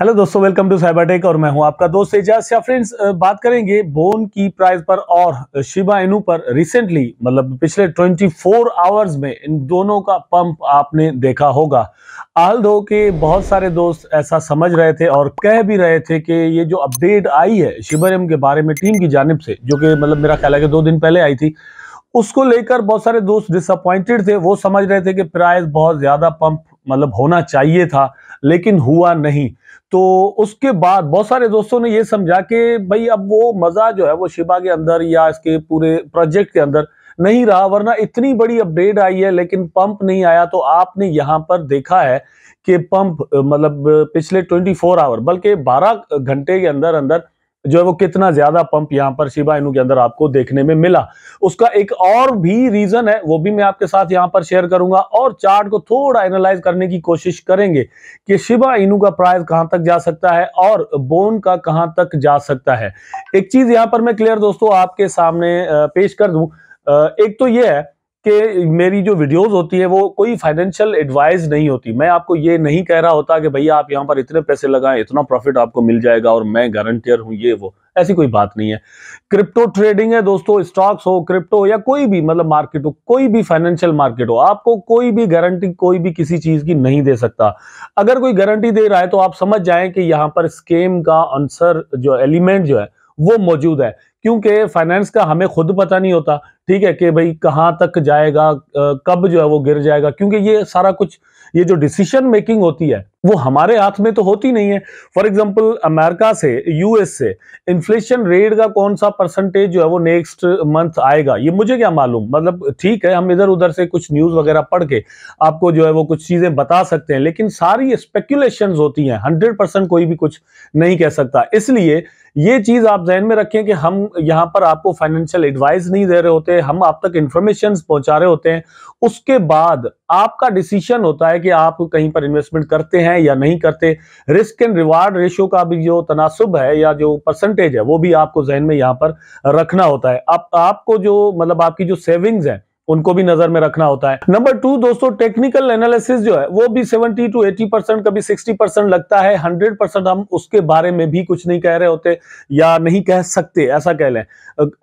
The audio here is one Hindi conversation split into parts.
हेलो दोस्तों वेलकम टू साइबर टेक और मैं हूं आपका दोस्त एजाज या फ्रेंड्स बात करेंगे बोन की प्राइस पर और शिबा इनू पर रिसेंटली मतलब पिछले 24 आवर्स में इन दोनों का पंप आपने देखा होगा आल दो के बहुत सारे दोस्त ऐसा समझ रहे थे और कह भी रहे थे कि ये जो अपडेट आई है शिबर एम के बारे में टीम की जानब से जो कि मतलब मेरा ख्याल है कि दो दिन पहले आई थी उसको लेकर बहुत सारे दोस्त डिसअपॉइंटेड थे वो समझ रहे थे कि प्राइस बहुत ज़्यादा पंप मतलब होना चाहिए था लेकिन हुआ नहीं तो उसके बाद बहुत सारे दोस्तों ने यह समझा कि भाई अब वो मज़ा जो है वो शिबा के अंदर या इसके पूरे प्रोजेक्ट के अंदर नहीं रहा वरना इतनी बड़ी अपडेट आई है लेकिन पंप नहीं आया तो आपने यहां पर देखा है कि पंप मतलब पिछले 24 आवर बल्कि 12 घंटे के अंदर अंदर जो है वो कितना ज्यादा पंप यहां पर शिबा इनू के अंदर आपको देखने में मिला उसका एक और भी रीजन है वो भी मैं आपके साथ यहां पर शेयर करूंगा और चार्ट को थोड़ा एनालाइज करने की कोशिश करेंगे कि शिबा इनू का प्राइस कहां तक जा सकता है और बोन का कहां तक जा सकता है एक चीज यहां पर मैं क्लियर दोस्तों आपके सामने पेश कर दू एक तो ये है कि मेरी जो वीडियोस होती है वो कोई फाइनेंशियल एडवाइस नहीं होती मैं आपको ये नहीं कह रहा होता कि भैया आप यहाँ पर इतने पैसे लगाएं इतना प्रॉफिट आपको मिल जाएगा और मैं गारंटियर हूँ ये वो ऐसी कोई बात नहीं है क्रिप्टो ट्रेडिंग है दोस्तों स्टॉक्स हो क्रिप्टो या कोई भी मतलब मार्केट हो कोई भी फाइनेंशियल मार्केट हो आपको कोई भी गारंटी कोई भी किसी चीज की नहीं दे सकता अगर कोई गारंटी दे रहा है तो आप समझ जाए कि यहाँ पर स्केम का आंसर जो एलिमेंट जो है वो मौजूद है क्योंकि फाइनेंस का हमें खुद पता नहीं होता ठीक है कि भाई कहाँ तक जाएगा कब जो है वो गिर जाएगा क्योंकि ये सारा कुछ ये जो डिसीशन मेकिंग होती है वो हमारे हाथ में तो होती नहीं है फॉर एग्जाम्पल अमेरिका से यूएस से इन्फ्लेशन रेट का कौन सा परसेंटेज जो है वो नेक्स्ट मंथ आएगा ये मुझे क्या मालूम मतलब ठीक है हम इधर उधर से कुछ न्यूज वगैरह पढ़ के आपको जो है वो कुछ चीजें बता सकते हैं लेकिन सारी स्पेक्यूलेशन होती हैं हंड्रेड परसेंट कोई भी कुछ नहीं कह सकता इसलिए ये चीज आप जहन में रखें कि हम यहाँ पर आपको फाइनेंशियल एडवाइस नहीं दे रहे होते हम आप तक इंफॉर्मेशन पहुंचा रहे होते हैं उसके बाद आपका डिसीशन होता है कि आप कहीं पर इन्वेस्टमेंट करते हैं हैं या नहीं करते रिस्क एंड रिवार्ड रेशियो का भी जो तनासब है या जो परसेंटेज है वो भी आपको जहन में यहाँ पर रखना होता है आप, आपको जो मतलब आपकी जो सेविंग्स है उनको भी नजर में रखना होता है नंबर टू दोस्तों टेक्निकल एनालिसिस जो है वो भी 70 टू 80 परसेंट कभी 60 परसेंट लगता है 100 परसेंट हम उसके बारे में भी कुछ नहीं कह रहे होते या नहीं कह सकते ऐसा कह लें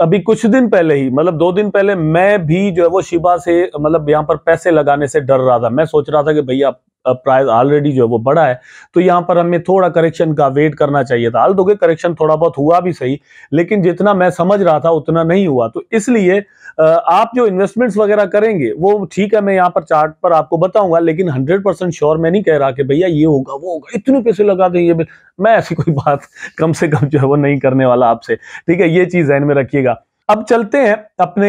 अभी कुछ दिन पहले ही मतलब दो दिन पहले मैं भी जो है वो शिबा से मतलब यहाँ पर पैसे लगाने से डर रहा था मैं सोच रहा था कि भैया प्राइस ऑलरेडी जो है वो बढ़ा है तो यहाँ पर हमें थोड़ा करेक्शन का वेट करना चाहिए था हाल दोगे करेक्शन थोड़ा बहुत हुआ भी सही लेकिन जितना मैं समझ रहा था उतना नहीं हुआ तो इसलिए आप जो इन्वेस्टमेंट्स वगैरह करेंगे वो ठीक है मैं यहाँ पर चार्ट पर आपको बताऊंगा लेकिन हंड्रेड परसेंट श्योर मैं नहीं कह रहा कि भैया ये होगा वो होगा इतने पैसे लगा दें ये मैं ऐसी कोई बात कम से कम जो है वो नहीं करने वाला आपसे ठीक है ये चीज़ जहन में रखिएगा अब चलते हैं अपने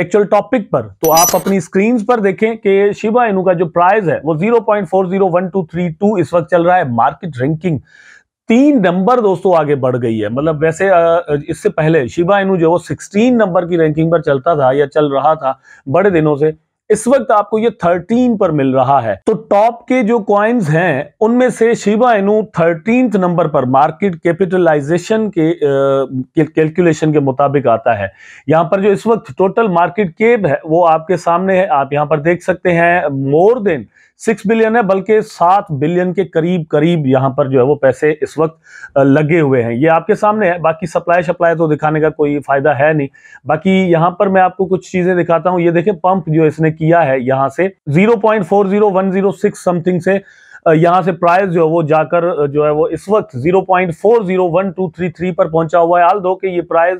एक्चुअल टॉपिक पर तो आप अपनी स्क्रीन पर देखें कि शिवा इनू का जो प्राइस है वो 0.401232 इस वक्त चल रहा है मार्केट रैंकिंग तीन नंबर दोस्तों आगे बढ़ गई है मतलब वैसे इससे पहले शिवा इनू जो वो 16 नंबर की रैंकिंग पर चलता था या चल रहा था बड़े दिनों से इस वक्त आपको ये 13 पर मिल रहा है तो टॉप के जो क्वाइंस हैं उनमें से शिवा एनु थर्टीन नंबर पर मार्केट कैपिटलाइजेशन के कैलकुलेशन के मुताबिक आता है यहां पर जो इस वक्त टोटल मार्केट केप है वो आपके सामने है आप यहाँ पर देख सकते हैं मोर देन सिक्स बिलियन है बल्कि सात बिलियन के करीब करीब यहां पर जो है वो पैसे इस वक्त लगे हुए हैं ये आपके सामने है बाकी सप्लाई सप्लाई तो दिखाने का कोई फायदा है नहीं बाकी यहां पर मैं आपको कुछ चीजें दिखाता हूं ये देखें पंप जो इसने किया है यहां से 0.40106 समथिंग से यहां से प्राइस जो है वो जाकर जो है वो इस वक्त 0.401233 पर पहुंचा हुआ है आल दो कि ये प्राइस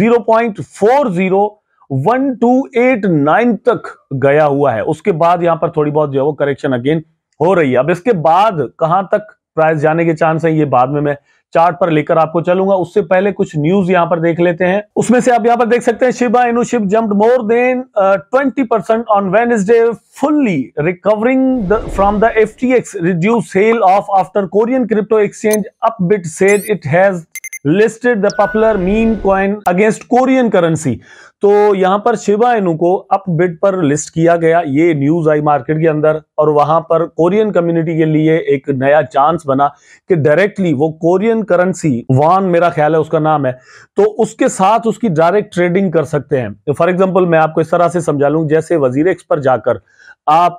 0.401289 तक गया हुआ है उसके बाद यहां पर थोड़ी बहुत जो है वो करेक्शन अगेन हो रही है अब इसके बाद कहां तक प्राइस जाने के चांस है ये बाद में मैं चार्ट पर लेकर आपको चलूंगा उससे पहले कुछ न्यूज यहां पर देख लेते हैं उसमें से आप यहां पर देख सकते हैं Shiba Inu ship more than twenty percent on Wednesday fully recovering from the F T X reduce sell off after Korean crypto exchange Upbit said it has listed the popular meme coin तो यहां पर शिवा एनु को अप बिड पर लिस्ट किया गया ये न्यूज आई मार्केट के अंदर और वहां पर कोरियन कम्युनिटी के लिए एक नया चांस बना कि डायरेक्टली वो कोरियन करेंसी वान मेरा ख्याल है उसका नाम है तो उसके साथ उसकी डायरेक्ट ट्रेडिंग कर सकते हैं फॉर एग्जाम्पल मैं आपको इस तरह से समझा लूं जैसे वजीर पर जाकर आप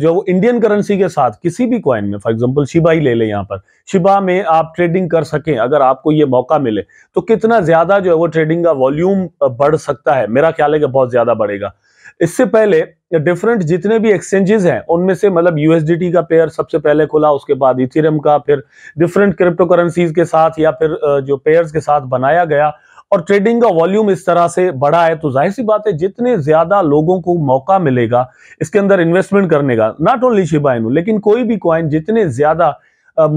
जो इंडियन करेंसी के साथ किसी भी क्वाइन में फॉर एग्जांपल शिबा ही ले लें यहाँ पर शिबा में आप ट्रेडिंग कर सकें अगर आपको ये मौका मिले तो कितना ज्यादा जो है वो ट्रेडिंग का वॉल्यूम बढ़ सकता है मेरा ख्याल है कि बहुत ज्यादा बढ़ेगा इससे पहले डिफरेंट जितने भी एक्सचेंजेस हैं उनमें से मतलब यूएसडीटी का पेयर सबसे पहले खुला उसके बाद इथिरम का फिर डिफरेंट क्रिप्टो करेंसीज के साथ या फिर जो पेयर्स के साथ बनाया गया और ट्रेडिंग का वॉल्यूम इस तरह से बढ़ा है तो जाहिर सी बात है जितने ज्यादा लोगों को मौका मिलेगा इसके अंदर इन्वेस्टमेंट करने का नॉट ओनली शिबाइन लेकिन कोई भी कॉइन जितने ज्यादा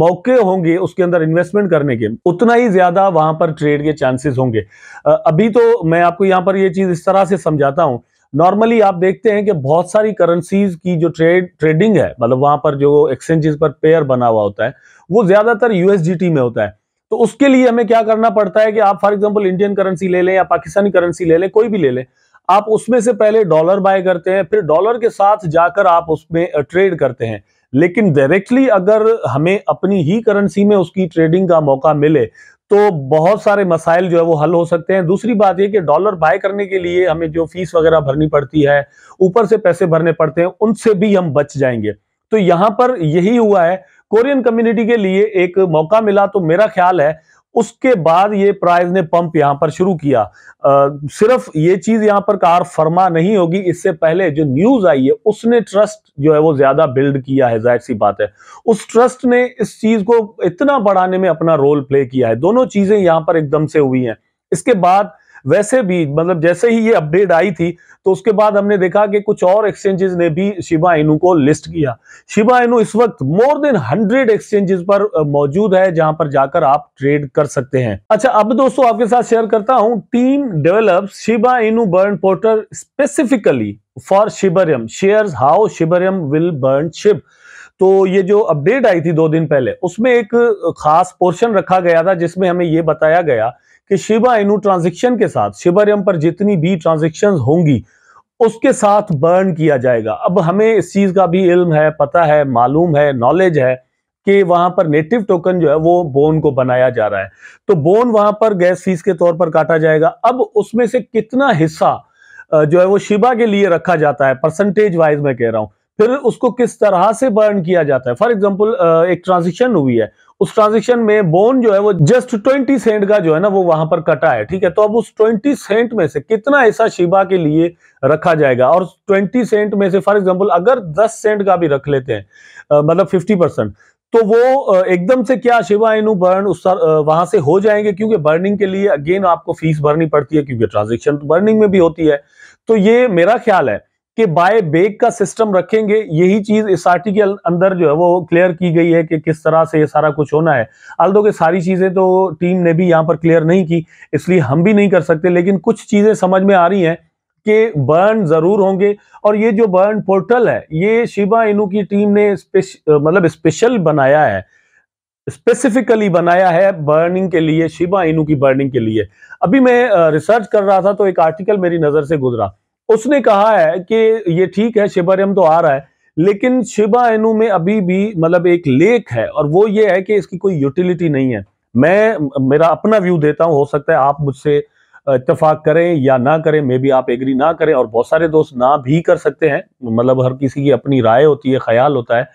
मौके होंगे उसके अंदर इन्वेस्टमेंट करने के उतना ही ज्यादा वहां पर ट्रेड के चांसेस होंगे अभी तो मैं आपको यहां पर ये चीज इस तरह से समझाता हूं नॉर्मली आप देखते हैं कि बहुत सारी करेंसीज की जो ट्रेड ट्रेडिंग है मतलब वहां पर जो एक्सचेंजेस पर पेयर बना हुआ होता है वो ज्यादातर यूएसडीटी में होता है तो उसके लिए हमें क्या करना पड़ता है कि आप फॉर एग्जाम्पल इंडियन करेंसी ले लें या पाकिस्तानी करेंसी ले लें कोई भी ले लें आप उसमें से पहले डॉलर बाय करते हैं फिर डॉलर के साथ जाकर आप उसमें ट्रेड करते हैं लेकिन डायरेक्टली अगर हमें अपनी ही करेंसी में उसकी ट्रेडिंग का मौका मिले तो बहुत सारे मसाइल जो है वो हल हो सकते हैं दूसरी बात ये कि डॉलर बाय करने के लिए हमें जो फीस वगैरह भरनी पड़ती है ऊपर से पैसे भरने पड़ते हैं उनसे भी हम बच जाएंगे तो यहां पर यही हुआ है कोरियन कम्युनिटी के लिए एक मौका मिला तो मेरा ख्याल है उसके बाद ये प्राइज ने पंप यहां पर शुरू किया आ, सिर्फ ये चीज यहां पर कार फरमा नहीं होगी इससे पहले जो न्यूज आई है उसने ट्रस्ट जो है वो ज्यादा बिल्ड किया है जाहिर सी बात है उस ट्रस्ट ने इस चीज को इतना बढ़ाने में अपना रोल प्ले किया है दोनों चीजें यहां पर एकदम से हुई हैं इसके बाद वैसे भी मतलब जैसे ही ये अपडेट आई थी तो उसके बाद हमने देखा कि कुछ और एक्सचेंजेस ने भी शिबा इनू को लिस्ट किया शिबा इनू इस वक्त मोर देन हंड्रेड एक्सचेंजेस पर मौजूद है जहां पर जाकर आप ट्रेड कर सकते हैं अच्छा अब दोस्तों आपके साथ शेयर करता हूं team develop Shiba Inu burn portal specifically for Shibarium share how Shibarium will burn ship तो ये जो अपडेट आई थी दो दिन पहले उसमें एक खास पोर्शन रखा गया था जिसमें हमें ये बताया गया कि शिबा इनू ट्रांजेक्शन के साथ एम पर जितनी भी ट्रांजेक्शन होंगी उसके साथ बर्न किया जाएगा अब हमें इस चीज़ का भी इल्म है पता है मालूम है नॉलेज है कि वहां पर नेटिव टोकन जो है वो बोन को बनाया जा रहा है तो बोन वहां पर गैस फीस के तौर पर काटा जाएगा अब उसमें से कितना हिस्सा जो है वो शिबा के लिए रखा जाता है परसेंटेज वाइज मैं कह रहा हूं फिर उसको किस तरह से बर्न किया जाता है फॉर एग्जाम्पल एक ट्रांजेक्शन हुई है उस ट्रांजेक्शन में बोन जो है वो जस्ट ट्वेंटी सेंट का जो है ना वो वहां पर कटा है ठीक है तो अब उस ट्वेंटी सेंट में से कितना ऐसा शिबा के लिए रखा जाएगा और ट्वेंटी सेंट में से फॉर एग्जाम्पल अगर दस सेंट का भी रख लेते हैं मतलब फिफ्टी परसेंट तो वो एकदम से क्या शिवा इनू बर्न उस वहां से हो जाएंगे क्योंकि बर्निंग के लिए अगेन आपको फीस भरनी पड़ती है क्योंकि ट्रांजेक्शन बर्निंग में भी होती है तो ये मेरा ख्याल है कि बाय बेग का सिस्टम रखेंगे यही चीज इस आर्टिकल अंदर जो है वो क्लियर की गई है कि किस तरह से ये सारा कुछ होना है अलदो के सारी चीजें तो टीम ने भी यहाँ पर क्लियर नहीं की इसलिए हम भी नहीं कर सकते लेकिन कुछ चीजें समझ में आ रही हैं कि बर्न जरूर होंगे और ये जो बर्न पोर्टल है ये शिबा इनू की टीम ने स्पेश मतलब स्पेशल बनाया है स्पेसिफिकली बनाया है बर्निंग के लिए शिबा इनू की बर्निंग के लिए अभी मैं रिसर्च कर रहा था तो एक आर्टिकल मेरी नजर से गुजरा उसने कहा है कि ये ठीक है रेम तो आ रहा है लेकिन शिबा एनु में अभी भी मतलब एक लेख है और वो ये है कि इसकी कोई यूटिलिटी नहीं है मैं मेरा अपना व्यू देता हूँ हो सकता है आप मुझसे इतफाक करें या ना करें मे भी आप एग्री ना करें और बहुत सारे दोस्त ना भी कर सकते हैं मतलब हर किसी की अपनी राय होती है ख्याल होता है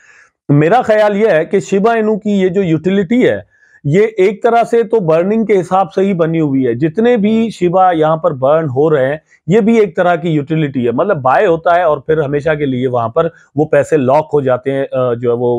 मेरा ख्याल यह है कि शिबा एनु की ये जो यूटिलिटी है ये एक तरह से तो बर्निंग के हिसाब से ही बनी हुई है जितने भी शिवा यहाँ पर बर्न हो रहे हैं ये भी एक तरह की यूटिलिटी है मतलब बाय होता है और फिर हमेशा के लिए वहां पर वो पैसे लॉक हो जाते हैं जो है वो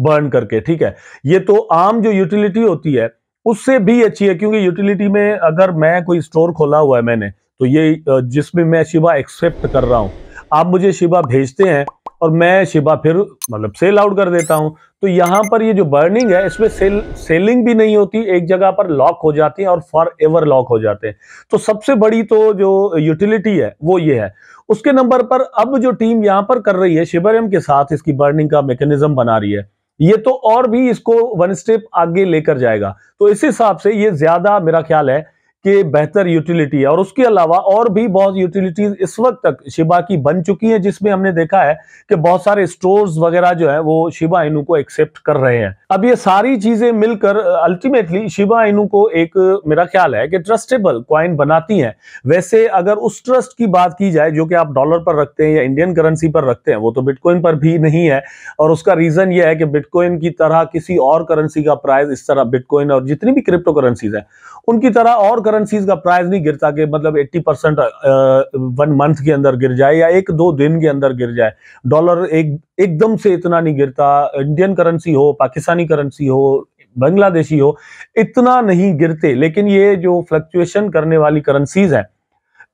बर्न करके ठीक है ये तो आम जो यूटिलिटी होती है उससे भी अच्छी है क्योंकि यूटिलिटी में अगर मैं कोई स्टोर खोला हुआ है मैंने तो ये जिसमें मैं शिवा एक्सेप्ट कर रहा हूं आप मुझे शिवा भेजते हैं और मैं शिबा फिर मतलब सेल आउट कर देता हूं तो यहां पर ये जो बर्निंग है इसमें सेल सेलिंग भी नहीं होती एक जगह पर लॉक हो जाती है और फॉर एवर लॉक हो जाते हैं तो सबसे बड़ी तो जो यूटिलिटी है वो ये है उसके नंबर पर अब जो टीम यहां पर कर रही है एम के साथ इसकी बर्निंग का मेकेनिज्म बना रही है ये तो और भी इसको वन स्टेप आगे लेकर जाएगा तो इस हिसाब से ये ज्यादा मेरा ख्याल है के बेहतर यूटिलिटी है और उसके अलावा और भी बहुत यूटिलिटीज इस वक्त तक शिबा की बन चुकी है जिसमें हमने देखा है कि बहुत सारे स्टोर्स वगैरह जो है वो शिबा इनू को एक्सेप्ट कर रहे हैं अब ये सारी चीजें मिलकर अल्टीमेटली शिबा इनू को एक मेरा ख्याल है कि ट्रस्टेबल क्वाइन बनाती है वैसे अगर उस ट्रस्ट की बात की जाए जो कि आप डॉलर पर रखते हैं या इंडियन करेंसी पर रखते हैं वो तो बिटकॉइन पर भी नहीं है और उसका रीजन यह है कि बिटकॉइन की तरह किसी और करेंसी का प्राइस इस तरह बिटकॉइन और जितनी भी क्रिप्टो करेंसीज है उनकी तरह और करेंसीज का प्राइस नहीं गिरता कि मतलब 80 परसेंट वन मंथ के अंदर गिर जाए या एक दो दिन के अंदर गिर जाए डॉलर एक एकदम से इतना नहीं गिरता इंडियन करेंसी हो पाकिस्तानी करेंसी हो बांग्लादेशी हो इतना नहीं गिरते लेकिन ये जो फ्लक्चुएशन करने वाली करेंसीज है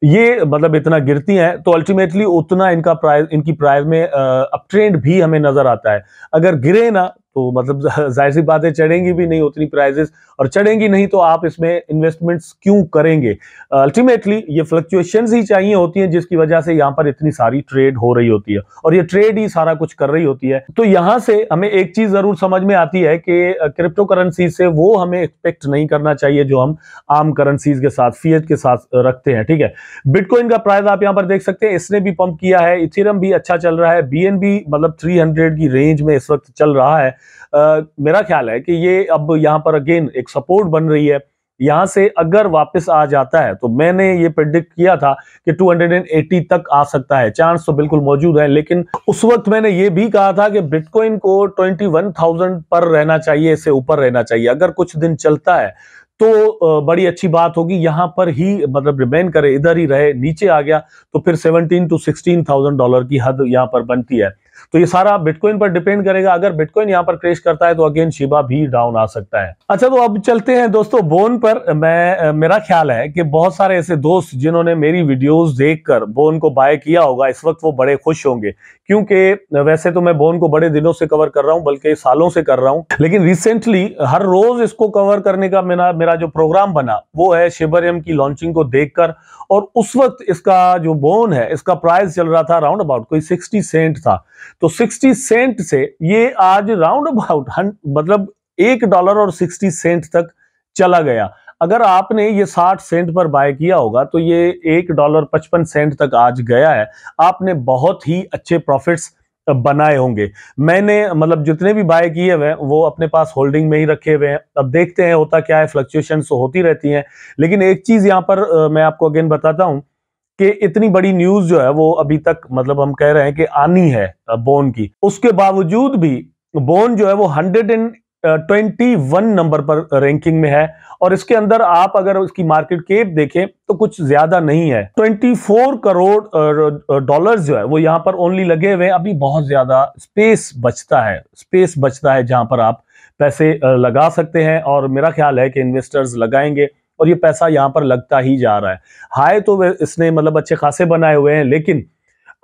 ये मतलब इतना गिरती हैं तो अल्टीमेटली उतना इनका प्राइस इनकी प्राइस में अपट्रेंड भी हमें नजर आता है अगर गिरे ना तो मतलब जाहिर सी बातें चढ़ेंगी भी नहीं उतनी प्राइजेस और चढ़ेंगी नहीं तो आप इसमें इन्वेस्टमेंट्स क्यों करेंगे अल्टीमेटली ये फ्लक्चुएशन ही चाहिए होती हैं जिसकी वजह से यहाँ पर इतनी सारी ट्रेड हो रही होती है और ये ट्रेड ही सारा कुछ कर रही होती है तो यहाँ से हमें एक चीज जरूर समझ में आती है कि क्रिप्टो करेंसी से वो हमें एक्सपेक्ट नहीं करना चाहिए जो हम आम करेंसीज के साथ फीएच के साथ रखते हैं ठीक है बिटकॉइन का प्राइस आप यहाँ पर देख सकते हैं इसने भी पंप किया है इथिरम भी अच्छा चल रहा है बी मतलब थ्री की रेंज में इस वक्त चल रहा है आ, मेरा ख्याल है कि ये अब यहाँ पर अगेन एक सपोर्ट बन रही है यहां से अगर वापस आ जाता है तो मैंने ये प्रेडिक्ट किया था कि 280 तक आ सकता है चांस तो बिल्कुल मौजूद है लेकिन उस वक्त मैंने ये भी कहा था कि बिटकॉइन को 21,000 पर रहना चाहिए इससे ऊपर रहना चाहिए अगर कुछ दिन चलता है तो बड़ी अच्छी बात होगी यहाँ पर ही मतलब रिमेन करे इधर ही रहे नीचे आ गया तो फिर सेवनटीन टू सिक्सटीन डॉलर की हद यहाँ पर बनती है तो ये सारा बिटकॉइन पर डिपेंड करेगा अगर बिटकॉइन यहाँ पर क्रेश करता है तो अगेन शिबा भी डाउन आ सकता है अच्छा तो अब चलते हैं दोस्तों बोन पर मैं मेरा ख्याल है कि बहुत सारे ऐसे दोस्त जिन्होंने मेरी वीडियोस देखकर बोन को बाय किया होगा इस वक्त वो बड़े खुश होंगे क्योंकि वैसे तो मैं बोन को बड़े दिनों से कवर कर रहा हूं बल्कि सालों से कर रहा हूं लेकिन रिसेंटली हर रोज इसको कवर करने का मेरा मेरा जो प्रोग्राम बना वो है एम की लॉन्चिंग को देखकर और उस वक्त इसका जो बोन है इसका प्राइस चल रहा था राउंड अबाउट कोई सिक्सटी सेंट था तो सिक्सटी सेंट से ये आज राउंड अबाउट मतलब एक डॉलर और सिक्सटी सेंट तक चला गया अगर आपने ये 60 सेंट पर बाय किया होगा तो ये एक डॉलर पचपन सेंट तक आज गया है आपने बहुत ही अच्छे प्रॉफिट्स बनाए होंगे मैंने मतलब जितने भी बाय किए हुए हैं वो अपने पास होल्डिंग में ही रखे हुए हैं अब देखते हैं होता क्या है फ्लक्चुएशन तो होती रहती हैं लेकिन एक चीज़ यहाँ पर मैं आपको अगेन बताता हूँ कि इतनी बड़ी न्यूज़ जो है वो अभी तक मतलब हम कह रहे हैं कि आनी है बोन की उसके बावजूद भी बोन जो है वो hundred and twenty one number पर रैंकिंग में है और इसके अंदर आप अगर उसकी मार्केट केप देखें तो कुछ ज्यादा नहीं है ट्वेंटी फोर करोड़ डॉलर्स जो है वो यहाँ पर ओनली लगे हुए हैं अभी बहुत ज्यादा स्पेस बचता है स्पेस बचता है जहां पर आप पैसे लगा सकते हैं और मेरा ख्याल है कि इन्वेस्टर्स लगाएंगे और ये पैसा यहाँ पर लगता ही जा रहा है हाई तो इसने मतलब अच्छे खासे बनाए हुए हैं लेकिन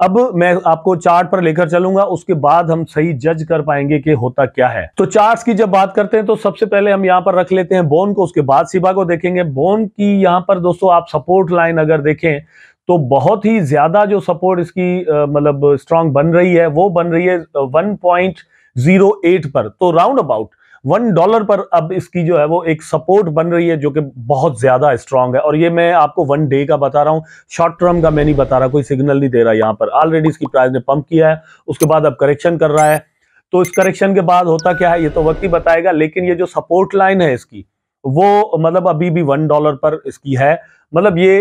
अब मैं आपको चार्ट पर लेकर चलूंगा उसके बाद हम सही जज कर पाएंगे कि होता क्या है तो चार्ट की जब बात करते हैं तो सबसे पहले हम यहां पर रख लेते हैं बोन को उसके बाद सिबा को देखेंगे बोन की यहां पर दोस्तों आप सपोर्ट लाइन अगर देखें तो बहुत ही ज्यादा जो सपोर्ट इसकी मतलब स्ट्रांग बन रही है वो बन रही है वन पर तो राउंड अबाउट वन डॉलर पर अब इसकी जो है वो एक सपोर्ट बन रही है जो कि बहुत ज़्यादा स्ट्रांग है और ये मैं आपको वन डे का बता रहा हूं शॉर्ट टर्म का मैं नहीं बता रहा कोई सिग्नल नहीं दे रहा यहाँ पर ऑलरेडी इसकी प्राइस ने पंप किया है उसके बाद अब करेक्शन कर रहा है तो इस करेक्शन के बाद होता क्या है ये तो वक्त ही बताएगा लेकिन ये जो सपोर्ट लाइन है इसकी वो मतलब अभी भी वन डॉलर पर इसकी है मतलब ये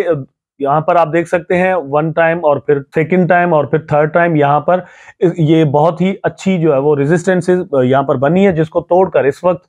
यहाँ पर आप देख सकते हैं वन टाइम और फिर सेकेंड टाइम और फिर थर्ड टाइम यहाँ पर ये बहुत ही अच्छी जो है वो रेजिस्टेंसेज यहाँ पर बनी है जिसको तोड़कर इस वक्त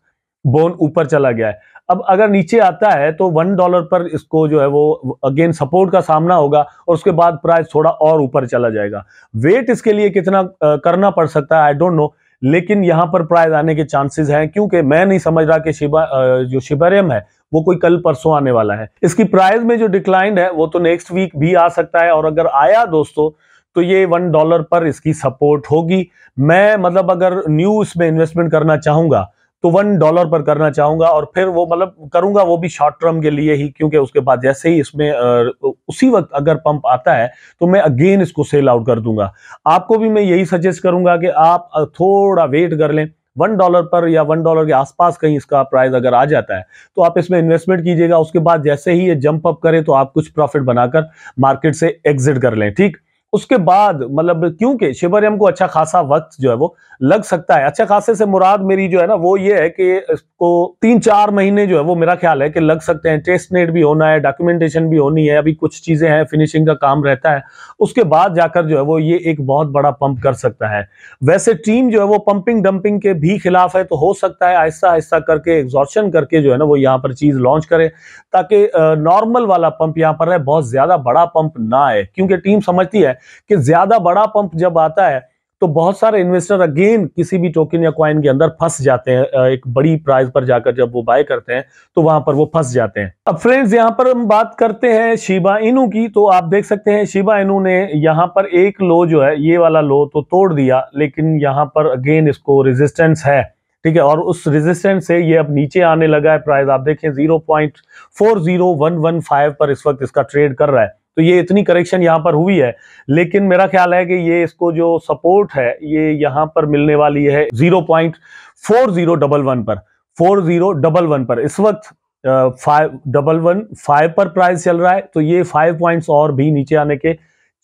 बोन ऊपर चला गया है अब अगर नीचे आता है तो वन डॉलर पर इसको जो है वो अगेन सपोर्ट का सामना होगा और उसके बाद प्राइस थोड़ा और ऊपर चला जाएगा वेट इसके लिए कितना करना पड़ सकता है आई डोंट नो लेकिन यहाँ पर प्राइस आने के चांसेस हैं क्योंकि मैं नहीं समझ रहा कि शिबा जो शिबरियम है वो कोई कल परसों आने वाला है इसकी प्राइस में जो डिक्लाइन है वो तो नेक्स्ट वीक भी आ सकता है और अगर आया दोस्तों तो ये वन डॉलर पर इसकी सपोर्ट होगी मैं मतलब अगर न्यू इसमें इन्वेस्टमेंट करना चाहूंगा तो वन डॉलर पर करना चाहूंगा और फिर वो मतलब करूंगा वो भी शॉर्ट टर्म के लिए ही क्योंकि उसके बाद जैसे ही इसमें उसी वक्त अगर पंप आता है तो मैं अगेन इसको सेल आउट कर दूंगा आपको भी मैं यही सजेस्ट करूंगा कि आप थोड़ा वेट कर लें वन डॉलर पर या वन डॉलर के आसपास कहीं इसका प्राइस अगर आ जाता है तो आप इसमें इन्वेस्टमेंट कीजिएगा उसके बाद जैसे ही ये जंप अप करे तो आप कुछ प्रॉफिट बनाकर मार्केट से एग्जिट कर लें ठीक उसके बाद मतलब क्योंकि शिवरियम को अच्छा खासा वक्त जो है वो लग सकता है अच्छा खासे से मुराद मेरी जो है ना वो ये है कि इसको तीन चार महीने जो है वो मेरा ख्याल है कि लग सकते हैं टेस्ट नेट भी होना है डॉक्यूमेंटेशन भी होनी है अभी कुछ चीजें हैं फिनिशिंग का काम रहता है उसके बाद जाकर जो है वो ये एक बहुत बड़ा पंप कर सकता है वैसे टीम जो है वो पंपिंग डंपिंग के भी खिलाफ है तो हो सकता है आहिस्ता आहिस्ता करके एग्जॉर्शन करके जो है ना वो यहाँ पर चीज लॉन्च करे ताकि नॉर्मल वाला पंप यहाँ पर है बहुत ज्यादा बड़ा पंप ना आए क्योंकि टीम समझती है कि ज्यादा बड़ा पंप जब आता है तो बहुत सारे इन्वेस्टर अगेन किसी भी टोकन या क्वाइन के अंदर फंस जाते हैं एक बड़ी प्राइस पर जाकर जब वो बाय करते हैं तो वहां पर वो फंस जाते हैं अब फ्रेंड्स यहां पर हम बात करते हैं शिबा इनू की तो आप देख सकते हैं शिबा इनू ने यहां पर एक लो जो है ये वाला लो तो तोड़ दिया लेकिन यहां पर अगेन इसको रेजिस्टेंस है ठीक है और उस रेजिस्टेंस से ये अब नीचे आने लगा है प्राइस आप देखें जीरो पर इस वक्त इसका ट्रेड कर रहा है तो ये इतनी करेक्शन यहाँ पर हुई है लेकिन मेरा ख्याल है कि ये इसको जो सपोर्ट है ये यहाँ पर मिलने वाली है zero point four zero double one पर फोर जीरो डबल वन पर इस वक्त फाइव डबल वन फाइव पर प्राइस चल रहा है तो ये फाइव पॉइंट्स और भी नीचे आने के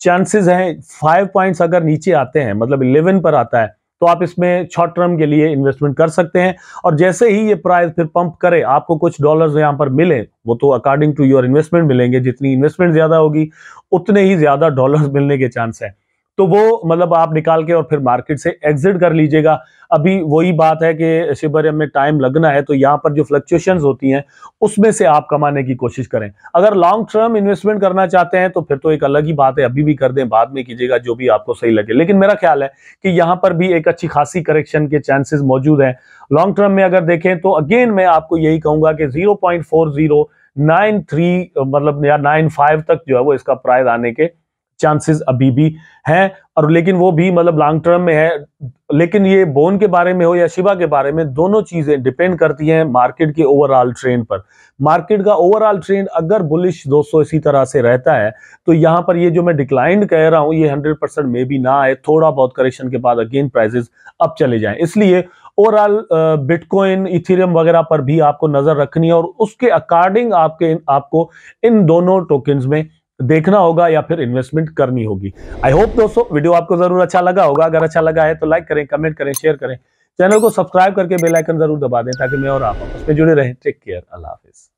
चांसेस हैं फाइव पॉइंट्स अगर नीचे आते हैं मतलब इलेवन पर आता है तो आप इसमें शॉर्ट टर्म के लिए इन्वेस्टमेंट कर सकते हैं और जैसे ही ये प्राइस फिर पंप करे आपको कुछ डॉलर्स यहां पर मिले वो तो अकॉर्डिंग टू योर इन्वेस्टमेंट मिलेंगे जितनी इन्वेस्टमेंट ज़्यादा होगी उतने ही ज़्यादा डॉलर्स मिलने के चांस है तो वो मतलब आप निकाल के और फिर मार्केट से एग्जिट कर लीजिएगा अभी वही बात है कि शिवर में टाइम लगना है तो यहाँ पर जो फ्लक्चुएशन होती हैं उसमें से आप कमाने की कोशिश करें अगर लॉन्ग टर्म इन्वेस्टमेंट करना चाहते हैं तो फिर तो एक अलग ही बात है अभी भी कर दें बाद में कीजिएगा जो भी आपको सही लगे लेकिन मेरा ख्याल है कि यहाँ पर भी एक अच्छी खासी करेक्शन के चांसेस मौजूद हैं लॉन्ग टर्म में अगर देखें तो अगेन मैं आपको यही कहूंगा कि zero point four zero nine three मतलब या नाइन फाइव तक जो है वो इसका प्राइस आने के चांसेस अभी भी हैं और लेकिन वो भी मतलब लॉन्ग टर्म में है लेकिन ये बोन के बारे में हो या शिवा के बारे में दोनों चीज़ें डिपेंड करती हैं मार्केट के ओवरऑल ट्रेंड पर मार्केट का ओवरऑल ट्रेंड अगर बुलिश दोस्तों इसी तरह से रहता है तो यहाँ पर ये जो मैं डिक्लाइन कह रहा हूं ये हंड्रेड परसेंट मे भी ना आए थोड़ा बहुत करेक्शन के बाद अगेन प्राइजेस अब चले जाए इसलिए ओवरऑल बिटकॉइन इथेरियम वगैरह पर भी आपको नज़र रखनी है और उसके अकॉर्डिंग आपके आपको इन दोनों टोकन में देखना होगा या फिर इन्वेस्टमेंट करनी होगी आई होप दोस्तों वीडियो आपको जरूर अच्छा लगा होगा अगर अच्छा लगा है तो लाइक करें कमेंट करें शेयर करें चैनल को सब्सक्राइब करके बेल आइकन जरूर दबा दें ताकि मैं और आप आपस में जुड़े रहें टेक केयर अल्लाह हाफिज़